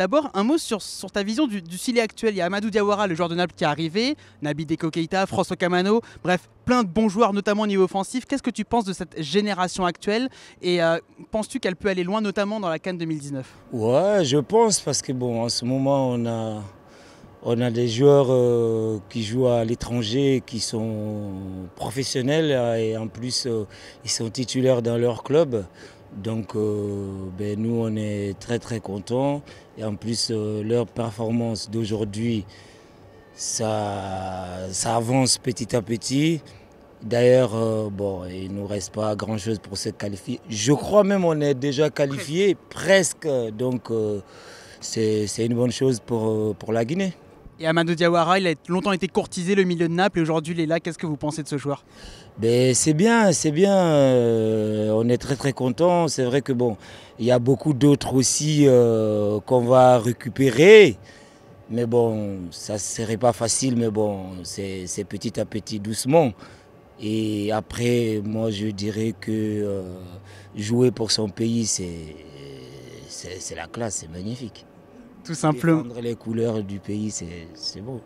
D'abord, un mot sur, ta vision du, du actuel. Il y a Amadou Diawara, le joueur de Naples qui est arrivé, Nabi Deko François Camano, bref, plein de bons joueurs, notamment au niveau offensif. Qu'est-ce que tu penses de cette génération actuelle et euh, penses-tu qu'elle peut aller loin, notamment dans la Cannes 2019 Ouais, je pense parce que bon, en ce moment, on a, des joueurs euh, qui jouent à l'étranger, qui sont professionnels et en plus, euh, ils sont titulaires dans leur club. Donc euh, ben, nous, on est très très contents. Et en plus, euh, leur performance d'aujourd'hui, ça, avance petit à petit. D'ailleurs, euh, bon, il ne nous reste pas grand-chose pour se qualifier. Je crois même qu'on est déjà qualifié, presque. Donc c'est une bonne chose pour la Guinée. Et Amadou Diawara, il a longtemps été courtisé le milieu de Naples et aujourd'hui il est là. Qu'est-ce que vous pensez de ce joueur ben, C'est bien, c'est bien. Euh, on est très très content. C'est vrai que bon, il y a beaucoup d'autres aussi euh, qu'on va récupérer. Mais bon, ça ne serait pas facile, mais bon, c'est petit à petit, doucement. Et après, moi, je dirais que euh, jouer pour son pays, c'est la classe, c'est magnifique tout simplement. Défendre les couleurs du pays, c'est beau.